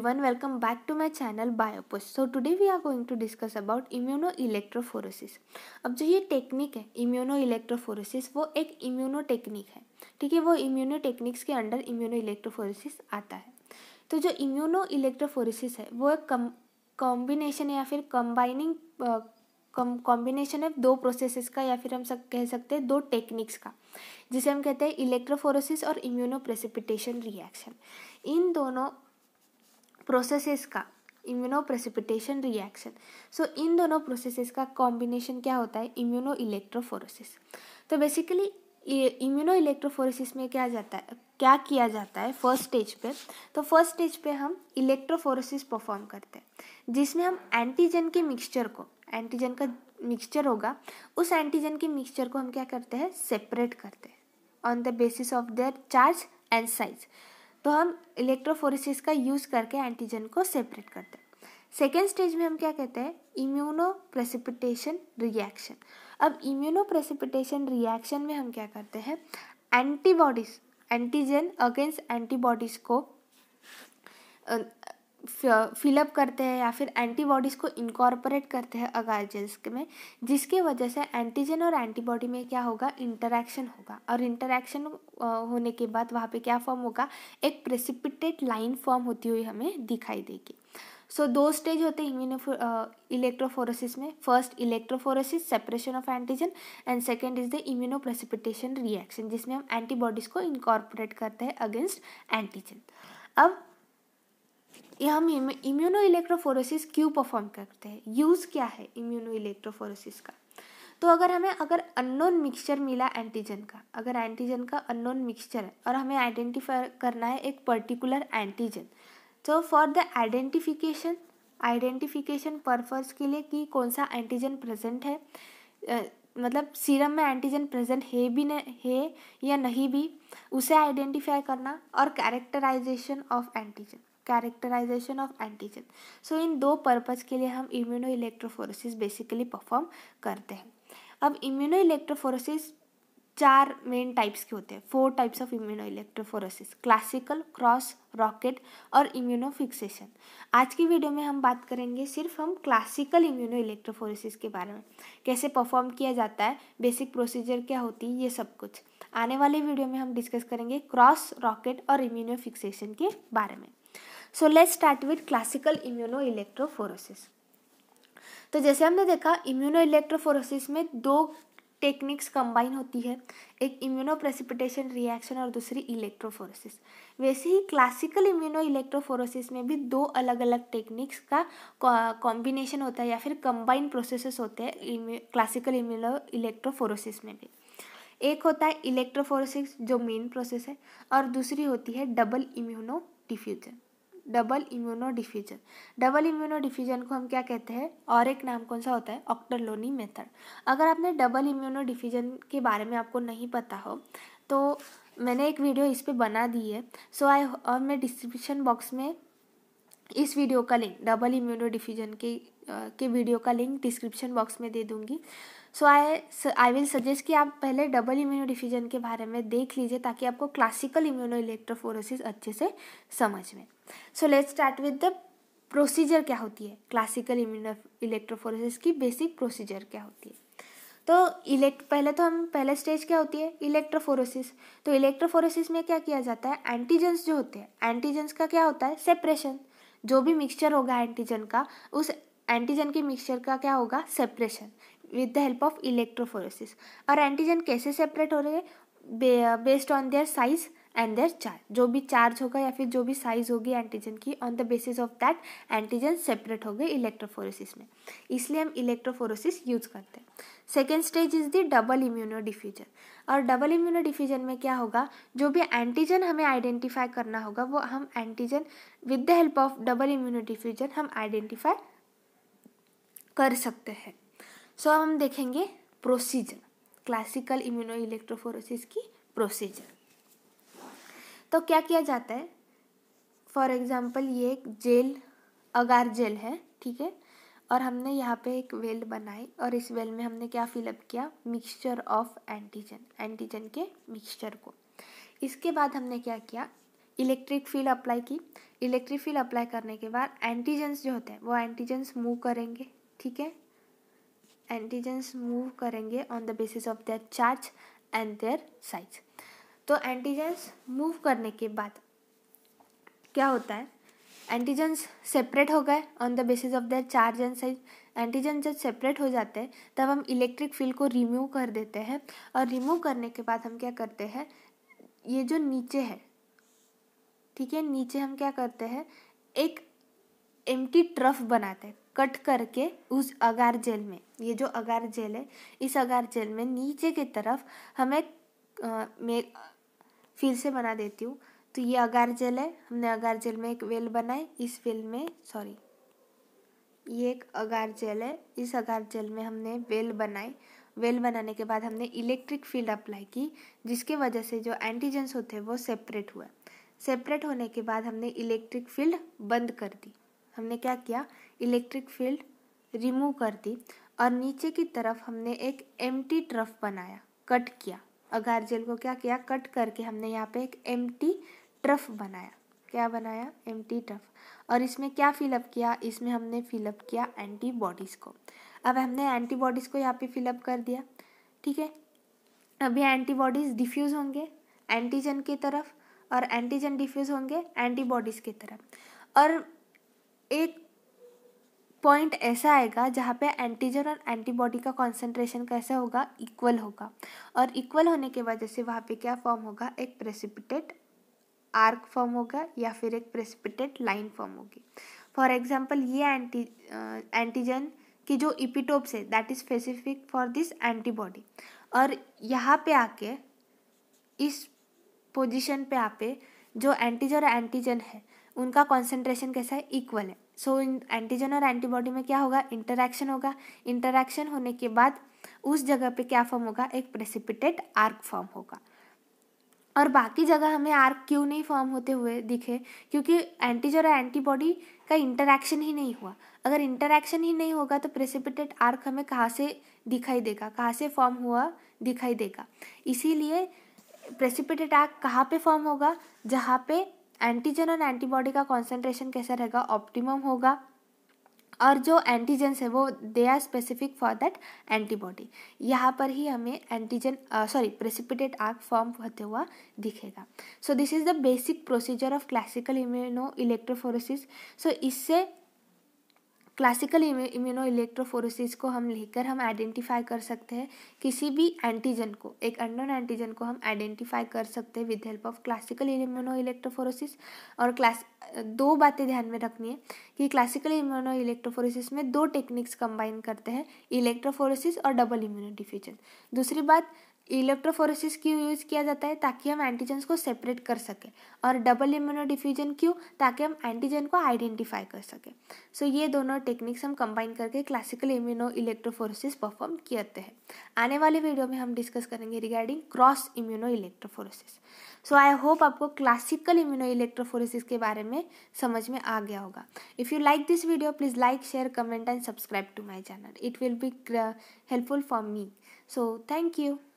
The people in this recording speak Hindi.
everyone welcome back to my channel biopos so today we are going to discuss about immunoelectrophoresis अब जो ये टेक्निक है इम्यूनोइलेक्ट्रोफोरेसिस वो एक इम्यूनो टेक्निक है ठीक है वो इम्यूनो टेक्निक्स के अंडर इम्यूनो इलेक्ट्रोफोरेसिस आता है तो जो इम्यूनो इलेक्ट्रोफोरेसिस है वो एक कॉम्बिनेशन या फिर कम्बाइनिंग कॉम्बिनेशन है दो प्रोसेसेस का या फिर हम सब कह सकते हैं दो टेक्निक्स का जिसे हम कहते हैं इलेक्ट्रोफोरोसिस और इम्यूनो प्रेसिपिटेशन रिएक्शन इन दोनों प्रोसेसेस का इम्यूनो प्रेसिपिटेशन रिएक्शन सो इन दोनों प्रोसेसेस का कॉम्बिनेशन क्या होता है इम्यूनो इलेक्ट्रोफोरोसिस तो बेसिकली इम्यूनो इलेक्ट्रोफोरोसिस में क्या जाता है क्या किया जाता है फर्स्ट स्टेज पे तो फर्स्ट स्टेज पे हम इलेक्ट्रोफोरेसिस परफॉर्म करते हैं जिसमें हम एंटीजन के मिक्सचर को एंटीजन का मिक्सचर होगा उस एंटीजन के मिक्सचर को हम क्या करते हैं सेपरेट करते हैं on the basis of their charge and size तो हम इलेक्ट्रोफोरिस का यूज़ करके एंटीजन को सेपरेट करते हैं सेकेंड स्टेज में हम क्या कहते हैं इम्यूनो प्रेसिपिटेशन रिएक्शन अब इम्यूनो प्रेसिपिटेशन रिएक्शन में हम क्या करते हैं एंटीबॉडीज एंटीजन अगेंस्ट एंटीबॉडीज को अं, फिलअप करते हैं या फिर एंटीबॉडीज़ को इनकॉर्पोरेट करते हैं अगार्जेल्स में जिसकी वजह से एंटीजन और एंटीबॉडी में क्या होगा इंटरेक्शन होगा और इंटरेक्शन होने के बाद वहाँ पे क्या फॉर्म होगा एक प्रेसिपिटेट लाइन फॉर्म होती हुई हमें दिखाई देगी सो so, दो स्टेज होते हैं इम्यूनो इलेक्ट्रोफोरोसिस में first electrophoresis separation of antigen and second is the immuno precipitation reaction जिसमें हम एंटीबॉडीज़ को इनकॉर्पोरेट करते हैं अगेंस्ट एंटीजन अब ये हम इम्यूनो इलेक्ट्रोफोरोसिस क्यों परफॉर्म करते हैं यूज़ क्या है इम्यूनो इलेक्ट्रोफोरोसिस का तो अगर हमें अगर अननोन मिक्सचर मिला एंटीजन का अगर एंटीजन का अननोन मिक्सचर है और हमें आइडेंटिफाई करना है एक पर्टिकुलर एंटीजन तो for the identification identification purpose के लिए कि कौन सा एंटीजन प्रेजेंट है आ, मतलब सीरम में एंटीजन प्रेजेंट है भी न है या नहीं भी उसे आइडेंटिफाई करना और characterization of antigen characterization of antigen so इन दो पर्पज़ के लिए हम इम्यूनो इलेक्ट्रोफोरोसिस बेसिकली परफॉर्म करते हैं अब इम्यूनो इलेक्ट्रोफोरोसिस चार मेन टाइप्स के होते हैं four types of immuno electrophoresis classical cross rocket और इम्यूनो फिक्सेशन आज की वीडियो में हम बात करेंगे सिर्फ हम क्लासिकल इम्यूनो इलेक्ट्रोफोरोसिस के बारे में कैसे परफॉर्म किया जाता है बेसिक प्रोसीजर क्या होती है ये सब कुछ आने वाले वीडियो में हम डिस्कस करेंगे क्रॉस रॉकेट और इम्यूनो फिक्सेशन के बारे में so let's start with classical immuno electrophoresis तो जैसे हमने देखा इम्यूनो इलेक्ट्रोफोरोसिस में दो टेक्निक्स कंबाइन होती है एक इम्यूनो प्रेसिपिटेशन रिएक्शन और दूसरी इलेक्ट्रोफोरोसिस वैसे ही क्लासिकल इम्यूनो इलेक्ट्रोफोरोसिस में भी दो अलग अलग टेक्निक्स का कॉम्बिनेशन होता है या फिर कंबाइन प्रोसेसेस होते हैं क्लासिकल इम्यूनो इलेक्ट्रोफोरोसिस में भी एक होता है इलेक्ट्रोफोरोसिस जो मेन प्रोसेस है और दूसरी होती है double immuno diffusion double immuno diffusion double immuno diffusion को हम क्या कहते हैं और एक नाम कौन सा होता है ऑक्टरलोनी मेथड अगर आपने डबल इम्यूनो डिफ्यूजन के बारे में आपको नहीं पता हो तो मैंने एक वीडियो इस पर बना दी है सो आई और मैं डिस्क्रिप्शन बॉक्स में इस वीडियो का लिंक डबल इम्यूनो डिफ्यूजन के के वीडियो का लिंक डिस्क्रिप्शन बॉक्स में दे दूँगी सो आई आई विल सजेस्ट कि आप पहले डबल इम्यूनो डिफिजन के बारे में देख लीजिए ताकि आपको क्लासिकल इम्यूनो इलेक्ट्रोफोरोसिस अच्छे से समझ में so let start with the procedure क्या होती है क्लासिकल इम्यूनो इलेक्ट्रोफोरोसिस की बेसिक प्रोसीजर क्या होती है तो इलेक्ट पहले तो हम पहले स्टेज क्या होती है इलेक्ट्रोफोरोसिस तो इलेक्ट्रोफोरोसिस में क्या किया जाता है एंटीजेंस जो होते हैं एंटीजेंस का क्या होता है सेपरेशन जो भी मिक्सचर होगा एंटीजन का उस एंटीजन के मिक्सचर का क्या होगा separation with the help of electrophoresis और एंटीजन कैसे सेपरेट हो रहे हैं based on their size and their charge जो भी चार्ज होगा या फिर जो भी साइज होगी एंटीजन की on the basis of that antigen separate हो गए इलेक्ट्रोफोरोसिस में इसलिए हम इलेक्ट्रोफोरोसिस यूज करते हैं second stage is the double immuno diffusion और डबल इम्यूनो डिफ्यूजन में क्या होगा जो भी एंटीजन हमें आइडेंटिफाई करना होगा वो हम antigen with the help of double immuno diffusion हम आइडेंटिफाई कर सकते हैं सो अब हम देखेंगे प्रोसीजर क्लासिकल इम्यूनो इलेक्ट्रोफोरोसिस की प्रोसीजर तो क्या किया जाता है फॉर एग्ज़ाम्पल ये एक जेल अगार जेल है ठीक है और हमने यहाँ पे एक वेल बनाई और इस वेल में हमने क्या फिलअप किया मिक्सचर ऑफ एंटीजन एंटीजन के मिक्सचर को इसके बाद हमने क्या किया इलेक्ट्रिक फील्ड अप्लाई की इलेक्ट्रिक फील्ड अप्लाई करने के बाद एंटीजेंस जो होते हैं वो एंटीजेंस मूव करेंगे ठीक है एंटीजेंस मूव करेंगे on the basis of their charge and their size तो एंटीजेंस मूव करने के बाद क्या होता है एंटीजेंस सेपरेट हो गए on the basis of their charge and size antigen जब सेपरेट हो जाते हैं तब हम इलेक्ट्रिक फील्ड को रिमूव कर देते हैं और रिमूव करने के बाद हम क्या करते हैं ये जो नीचे है ठीक है नीचे हम क्या करते हैं एक एम्प्टी ट्रफ बनाते हैं कट करके उस अगार जेल में ये जो अगार जेल है इस अगार जेल में नीचे की तरफ हमें आ, मैं फिर से बना देती हूँ तो ये अगार जेल है हमने अगार जेल में एक वेल बनाए इस वेल में सॉरी ये एक अगार जेल है इस अगार जेल में हमने वेल बनाए वेल बनाने के बाद हमने इलेक्ट्रिक फील्ड अप्लाई की जिसके वजह से जो एंटीजेंस होते हैं वो सेपरेट हुआ सेपरेट होने के बाद हमने इलेक्ट्रिक फील्ड बंद कर दी हमने क्या किया इलेक्ट्रिक फील्ड रिमूव कर दी और नीचे की तरफ हमने एक एम टी ट्रफ बनाया कट किया अगार जेल को क्या किया कट करके हमने यहाँ पे एक एम टी ट्रफ बनाया क्या बनाया एम टी ट्रफ और इसमें क्या फिलअप किया इसमें हमने फिलअप किया एंटीबॉडीज़ को अब हमने एंटीबॉडीज़ को यहाँ पे फिलअप कर दिया ठीक है अभी एंटीबॉडीज़ डिफ्यूज़ होंगे एंटीजन की तरफ और एंटीजन डिफ्यूज़ होंगे एंटीबॉडीज़ की तरफ और एक पॉइंट ऐसा आएगा जहाँ पे एंटीजन और एंटीबॉडी का कॉन्सेंट्रेशन कैसा होगा इक्वल होगा और इक्वल होने की वजह से वहाँ पे क्या फॉर्म होगा एक प्रेसिपिटेट आर्क फॉर्म होगा या फिर एक प्रेसिपिटेट लाइन फॉर्म होगी फॉर एग्जाम्पल ये एंटी एंटीजन की जो इपिटोप्स है that is specific for this antibody और यहाँ पे आके इस पोजिशन पे आप जो एंटीजन और एंटीजन है उनका कॉन्सेंट्रेशन कैसा है इक्वल है सो इन एंटीजन और एंटीबॉडी में क्या होगा इंटरैक्शन होगा इंटरैक्शन होने के बाद उस जगह पे क्या फॉर्म होगा एक प्रेसिपिटेट आर्क फॉर्म होगा और बाकी जगह हमें आर्क क्यों नहीं फॉर्म होते हुए दिखे क्योंकि एंटीजन और एंटीबॉडी का इंटरैक्शन ही नहीं हुआ अगर इंटरैक्शन ही नहीं होगा तो प्रेसिपिटेट आर्क हमें कहाँ से दिखाई देगा कहाँ से फॉर्म हुआ दिखाई देगा इसीलिए प्रेसिपिटेट आर्क कहाँ पे फॉर्म होगा जहाँ पे एंटीजन और एंटीबॉडी का कॉन्सेंट्रेशन कैसा रहेगा ऑप्टिमम होगा और जो एंटीजेंस है वो they are specific for that antibody यहाँ पर ही हमें antigen sorry precipitate arc form होते हुआ दिखेगा so this is the basic procedure of classical immuno electrophoresis so इससे क्लासिकल इम्यूनो इलेक्ट्रोफोरोसिस को हम लेकर हम आइडेंटिफाई कर सकते हैं किसी भी एंटीजन को एक अननोन एंटीजन को हम आइडेंटिफाई कर सकते हैं with help of classical immuno electrophoresis और क्लास दो बातें ध्यान में रखनी है कि क्लासिकल इम्यूनो इलेक्ट्रोफोरोसिस में दो टेक्निक्स कंबाइन करते हैं इलेक्ट्रोफोरोसिस और डबल इम्यूनो डिफ्यूजन दूसरी बात इलेक्ट्रोफोरेसिस क्यों यूज़ किया जाता है ताकि हम एंटीजन को सेपरेट कर सकें और डबल इम्यूनो डिफ्यूजन क्यों ताकि हम एंटीजन को आइडेंटिफाई कर सकें सो so, ये दोनों टेक्निक्स हम कंबाइन करके क्लासिकल इम्यूनो इलेक्ट्रोफोरेसिस परफॉर्म करते हैं आने वाले वीडियो में हम डिस्कस करेंगे regarding cross immuno electrophoresis so I hope आपको क्लासिकल इम्यूनो इलेक्ट्रोफोरेसिस के बारे में समझ में आ गया होगा if you like this video please like share comment and subscribe to my channel it will be helpful for me so thank you